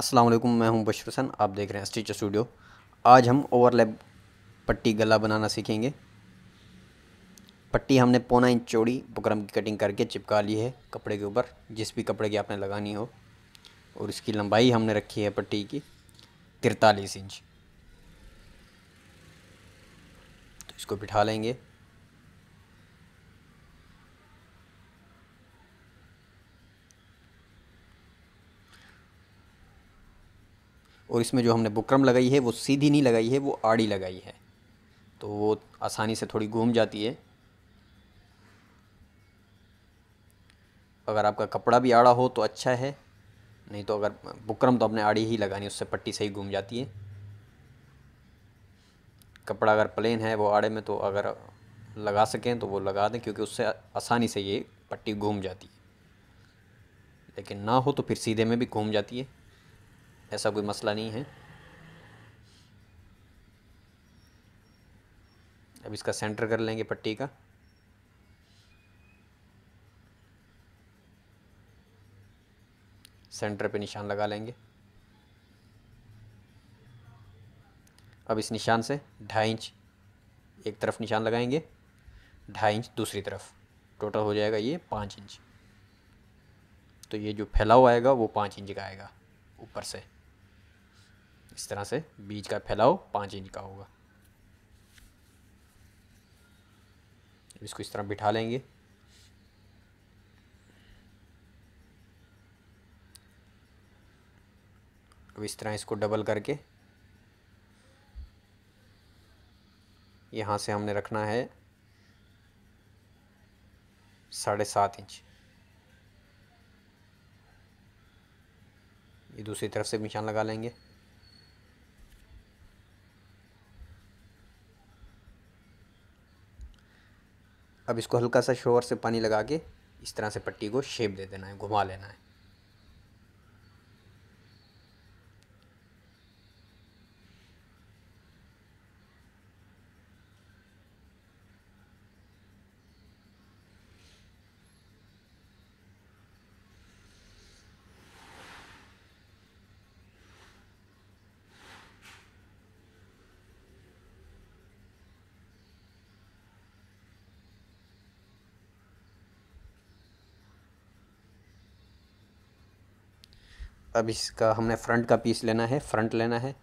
अस्सलाम वालेकुम मैं हूं बशर हसन आप देख रहे हैं स्टिचर स्टूडियो आज हम ओवरलैप पट्टी गला बनाना सीखेंगे पट्टी हमने पौना इंच चौड़ी बकरम की कटिंग करके चिपका ली है कपड़े के ऊपर जिस भी कपड़े की आपने लगानी हो और इसकी लंबाई हमने रखी है पट्टी की तिरतालीस इंच तो इसको बिठा लेंगे और इसमें जो हमने बुकरम लगाई है वो सीधी नहीं लगाई है वो आड़ी लगाई है तो वो आसानी से थोड़ी घूम जाती है अगर आपका कपड़ा भी आड़ा हो तो अच्छा है नहीं तो अगर बुकरम तो आपने आड़ी ही लगानी उससे पट्टी सही घूम जाती है कपड़ा अगर प्लेन है वो आड़े में तो अगर लगा सकें तो वो लगा दें क्योंकि उससे आसानी से ये पट्टी घूम जाती है लेकिन ना हो तो फिर सीधे में भी घूम जाती है ऐसा कोई मसला नहीं है अब इसका सेंटर कर लेंगे पट्टी का सेंटर पे निशान लगा लेंगे अब इस निशान से ढाई इंच एक तरफ निशान लगाएंगे ढाई इंच दूसरी तरफ टोटल हो जाएगा ये पाँच इंच तो ये जो फैलाव आएगा वो पाँच इंच का आएगा ऊपर से इस तरह से बीज का फैलाव पाँच इंच का होगा इसको इस तरह बिठा लेंगे अब इस तरह इसको डबल करके यहाँ से हमने रखना है साढ़े सात इंच ये दूसरी तरफ से निशान लगा लेंगे अब इसको हल्का सा शोर से पानी लगा के इस तरह से पट्टी को शेप दे देना है घुमा लेना है अब इसका हमने फ्रंट का पीस लेना है फ्रंट लेना है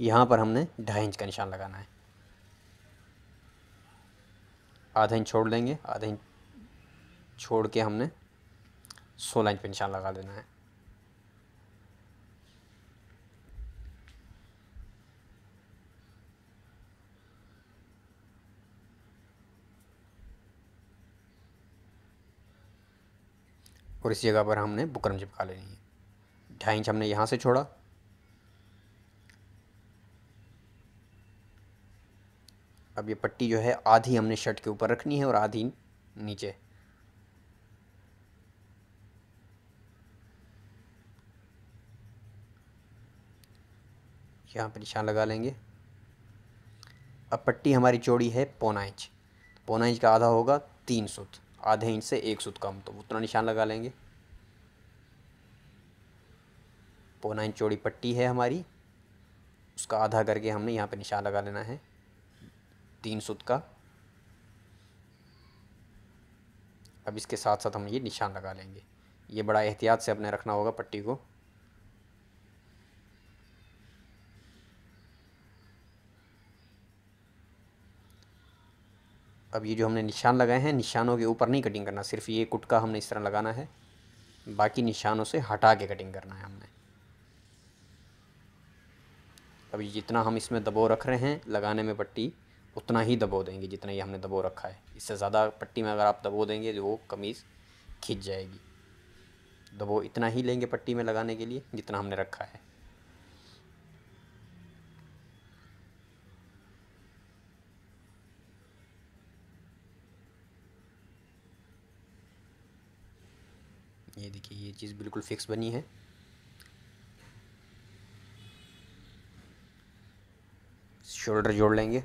यहाँ पर हमने ढाई इंच का निशान लगाना है आधा इंच छोड़ देंगे आधा इंच छोड़ के हमने सोलह इंच पर निशान लगा देना है और इस जगह पर हमने बुकरम चिपका लेनी है ढाई इंच हमने यहाँ से छोड़ा अब ये पट्टी जो है आधी हमने शर्ट के ऊपर रखनी है और आधी नीचे यहाँ पर निशान लगा लेंगे अब पट्टी हमारी चौड़ी है पौना इंच पौना इंच का आधा होगा तीन सूत आधे इंच से एक सूत कम तो उतना निशान लगा लेंगे पौना इंच चौड़ी पट्टी है हमारी उसका आधा करके हमने यहाँ पे निशान लगा लेना है तीन सूत का अब इसके साथ साथ हम ये निशान लगा लेंगे ये बड़ा एहतियात से अपने रखना होगा पट्टी को अब ये जो हमने निशान लगाए हैं निशानों के ऊपर नहीं कटिंग करना सिर्फ ये कुटका हमने इस तरह लगाना है बाकी निशानों से हटा के कटिंग करना है हमने अभी जितना हम इसमें दबो रख रहे हैं लगाने में पट्टी उतना ही दबो देंगे जितना ये हमने दबो रखा है इससे ज़्यादा पट्टी में अगर आप दबो देंगे तो वो कमीज़ खींच जाएगी दबो इतना ही लेंगे पट्टी में लगाने के लिए जितना हमने रखा है ये देखिए ये चीज़ बिल्कुल फिक्स बनी है शोल्डर जोड़ लेंगे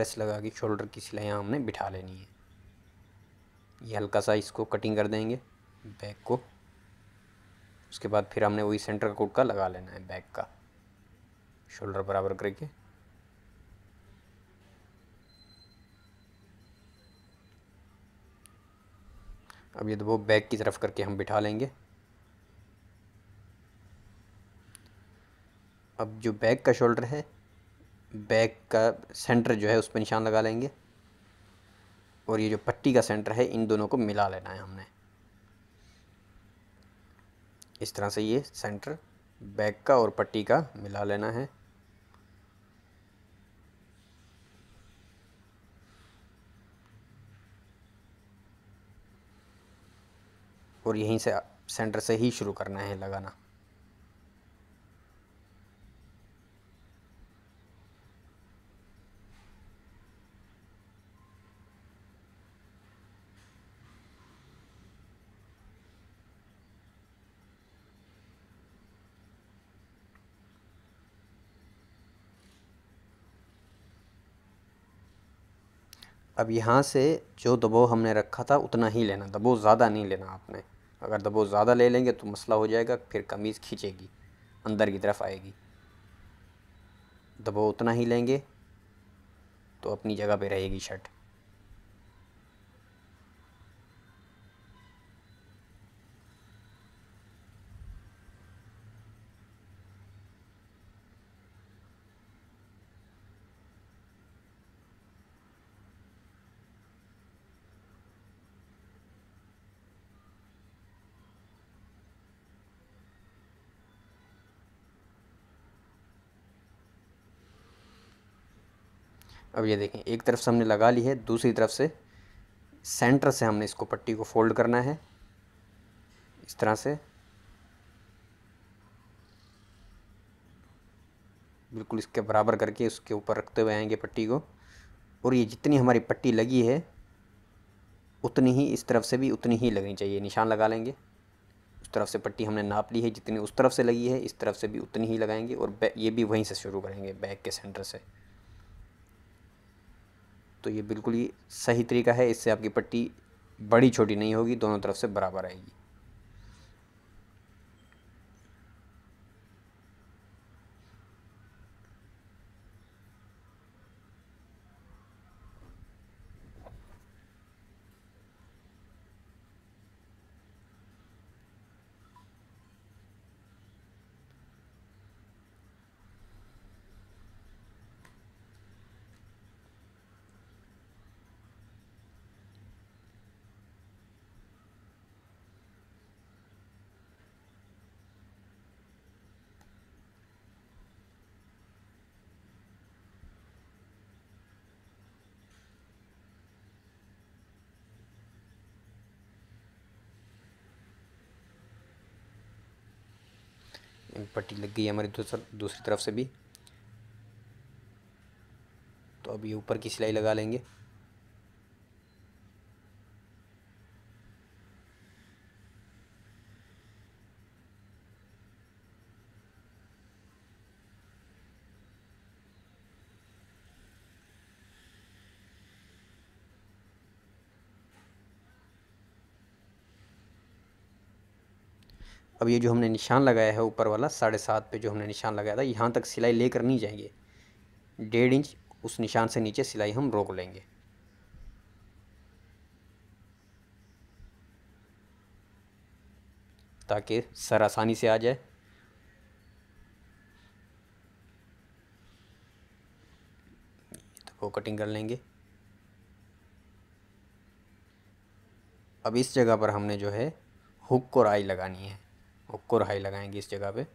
प्रेस लगा के शोल्डर की सिलाई हमने बिठा लेनी है ये हल्का सा इसको कटिंग कर देंगे बैक को उसके बाद फिर हमने वही सेंटर कोट का लगा लेना है बैक का शोल्डर बराबर करके अब ये दबो बैक की तरफ करके हम बिठा लेंगे अब जो बैक का शोल्डर है बैक का सेंटर जो है उस पर निशान लगा लेंगे और ये जो पट्टी का सेंटर है इन दोनों को मिला लेना है हमने इस तरह से ये सेंटर बैक का और पट्टी का मिला लेना है और यहीं से सेंटर से ही शुरू करना है लगाना अब यहाँ से जो दबो हमने रखा था उतना ही लेना दबो ज़्यादा नहीं लेना आपने अगर दबो ज़्यादा ले लेंगे तो मसला हो जाएगा फिर कमीज़ खींचेगी अंदर की तरफ आएगी दबो उतना ही लेंगे तो अपनी जगह पे रहेगी शर्ट अब ये देखें एक तरफ से हमने लगा ली है दूसरी तरफ से सेंटर से हमने इसको पट्टी को फोल्ड करना है इस तरह से बिल्कुल इसके बराबर करके उसके ऊपर रखते हुए आएंगे पट्टी को और ये जितनी हमारी पट्टी लगी है उतनी ही इस तरफ से भी उतनी ही लगनी चाहिए निशान लगा लेंगे उस तरफ से पट्टी हमने नाप ली है जितनी उस तरफ से लगी है इस तरफ से भी उतनी ही लगाएंगे और ये भी वहीं से शुरू करेंगे बैग के सेंटर से तो ये बिल्कुल ही सही तरीका है इससे आपकी पट्टी बड़ी छोटी नहीं होगी दोनों तरफ से बराबर आएगी पट्टी लग गई हमारी दूसरी तरफ से भी तो अब ये ऊपर की सिलाई लगा लेंगे अब ये जो हमने निशान लगाया है ऊपर वाला साढ़े सात पे जो हमने निशान लगाया था यहाँ तक सिलाई लेकर नहीं जाएंगे डेढ़ इंच उस निशान से नीचे सिलाई हम रोक लेंगे ताकि सर आसानी से आ जाए तो कटिंग कर लेंगे अब इस जगह पर हमने जो है हुक और आई लगानी है और कोरहाई लगाएंगे इस जगह पे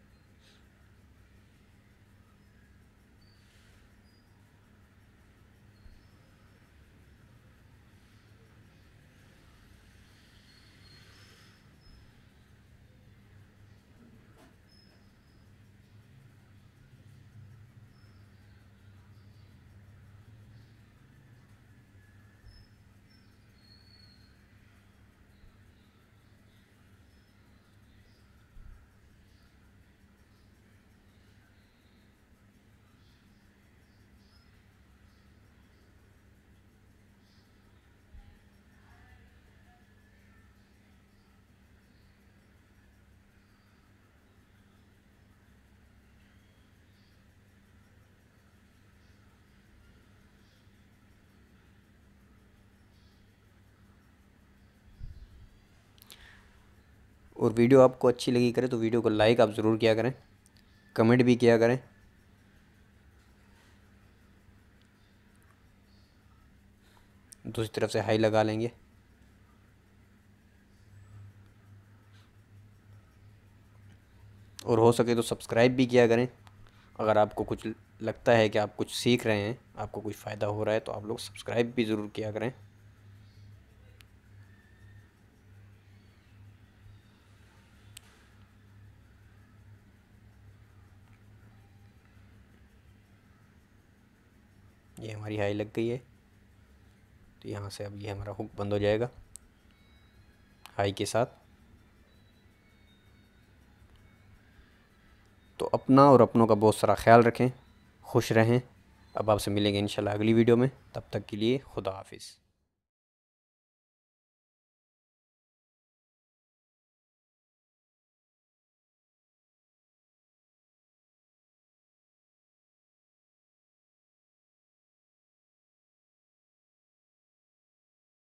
और वीडियो आपको अच्छी लगी करे तो वीडियो को लाइक आप ज़रूर किया करें कमेंट भी किया करें दूसरी तरफ से हाई लगा लेंगे और हो सके तो सब्सक्राइब भी किया करें अगर आपको कुछ लगता है कि आप कुछ सीख रहे हैं आपको कुछ फ़ायदा हो रहा है तो आप लोग सब्सक्राइब भी ज़रूर किया करें ये हमारी हाई लग गई है तो यहाँ से अब ये हमारा हुक बंद हो जाएगा हाई के साथ तो अपना और अपनों का बहुत सारा ख्याल रखें खुश रहें अब आपसे मिलेंगे इंशाल्लाह अगली वीडियो में तब तक के लिए खुदा हाफिज़